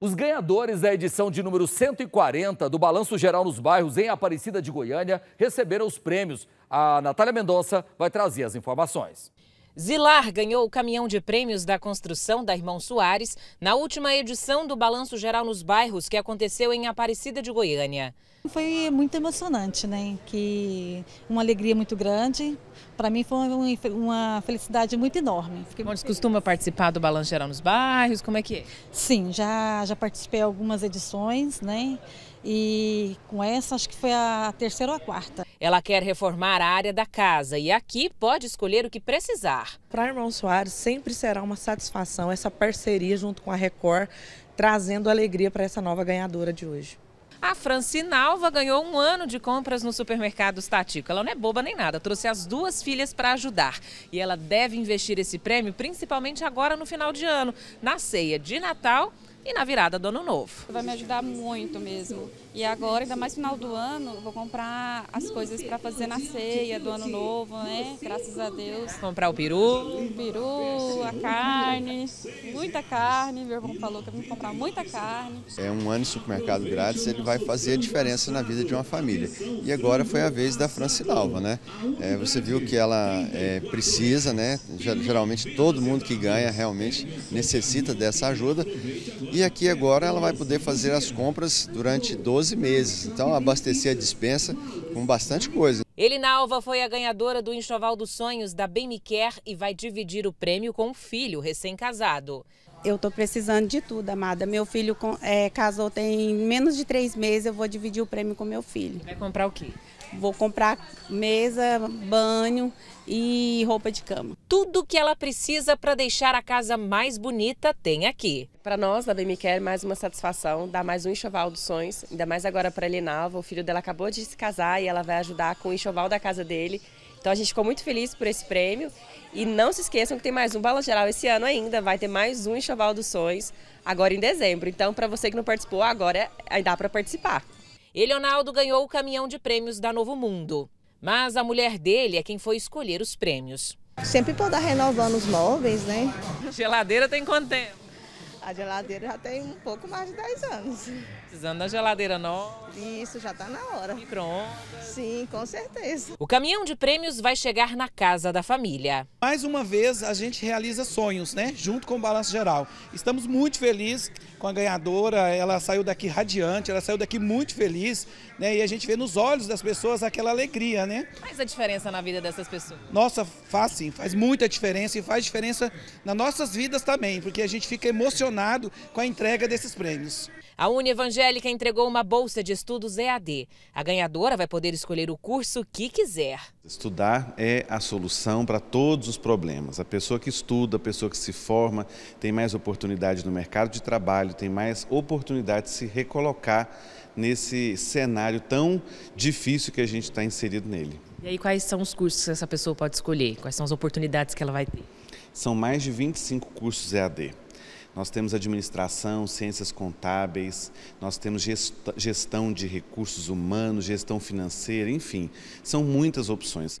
Os ganhadores da edição de número 140 do Balanço Geral nos Bairros em Aparecida de Goiânia receberam os prêmios. A Natália Mendonça vai trazer as informações. Zilar ganhou o caminhão de prêmios da construção da Irmão Soares na última edição do Balanço Geral nos Bairros, que aconteceu em Aparecida de Goiânia. Foi muito emocionante, né? Que uma alegria muito grande. Para mim foi uma felicidade muito enorme. Fiquei costuma participar do Balanço Geral nos Bairros? Como é que é? Sim, já, já participei algumas edições, né? e com essa acho que foi a terceira ou a quarta. Ela quer reformar a área da casa e aqui pode escolher o que precisar. Para Irmão Soares sempre será uma satisfação essa parceria junto com a Record, trazendo alegria para essa nova ganhadora de hoje. A Alva ganhou um ano de compras no supermercado Estático. Ela não é boba nem nada, trouxe as duas filhas para ajudar. E ela deve investir esse prêmio principalmente agora no final de ano, na ceia de Natal e na virada do ano novo. Vai me ajudar muito mesmo. E agora, ainda mais final do ano, vou comprar as coisas para fazer na ceia do ano novo, né? Graças a Deus. Comprar o peru. O peru, a carne, muita carne. Meu irmão falou que eu vim comprar muita carne. É um ano de supermercado grátis, ele vai fazer a diferença na vida de uma família. E agora foi a vez da Francinalva né? É, você viu que ela é, precisa, né? Geralmente todo mundo que ganha realmente necessita dessa ajuda. E e aqui agora ela vai poder fazer as compras durante 12 meses. Então abastecer a dispensa com bastante coisa. Elina Alva foi a ganhadora do Enxoval dos Sonhos da Bem Me Quer e vai dividir o prêmio com o filho recém-casado. Eu estou precisando de tudo, amada. Meu filho é, casou tem menos de três meses, eu vou dividir o prêmio com meu filho. Vai comprar o quê? Vou comprar mesa, banho e roupa de cama. Tudo que ela precisa para deixar a casa mais bonita tem aqui. Para nós, da Bem Care, mais uma satisfação, dar mais um enxoval dos sonhos, ainda mais agora para a Elinalva. O filho dela acabou de se casar e ela vai ajudar com o enxoval da casa dele. Então a gente ficou muito feliz por esse prêmio. E não se esqueçam que tem mais um Bala Geral esse ano ainda, vai ter mais um Enxoval dos Sonhos, agora em dezembro. Então, para você que não participou, agora dá para participar. Leonardo ganhou o caminhão de prêmios da Novo Mundo, mas a mulher dele é quem foi escolher os prêmios. Sempre pode estar renovando os móveis, né? Geladeira tem quanto tempo? A geladeira já tem um pouco mais de 10 anos. Precisando da geladeira nova. Isso, já está na hora. micro Sim, com certeza. O caminhão de prêmios vai chegar na casa da família. Mais uma vez, a gente realiza sonhos, né? Junto com o Balanço Geral. Estamos muito felizes com a ganhadora. Ela saiu daqui radiante, ela saiu daqui muito feliz, né? E a gente vê nos olhos das pessoas aquela alegria, né? Faz a diferença na vida dessas pessoas. Nossa, faz sim, faz muita diferença e faz diferença nas nossas vidas também, porque a gente fica emocionado emocionado com a entrega desses prêmios. A Uni Evangélica entregou uma bolsa de estudos EAD. A ganhadora vai poder escolher o curso que quiser. Estudar é a solução para todos os problemas. A pessoa que estuda, a pessoa que se forma, tem mais oportunidade no mercado de trabalho, tem mais oportunidade de se recolocar nesse cenário tão difícil que a gente está inserido nele. E aí, quais são os cursos que essa pessoa pode escolher? Quais são as oportunidades que ela vai ter? São mais de 25 cursos EAD. Nós temos administração, ciências contábeis, nós temos gestão de recursos humanos, gestão financeira, enfim, são muitas opções.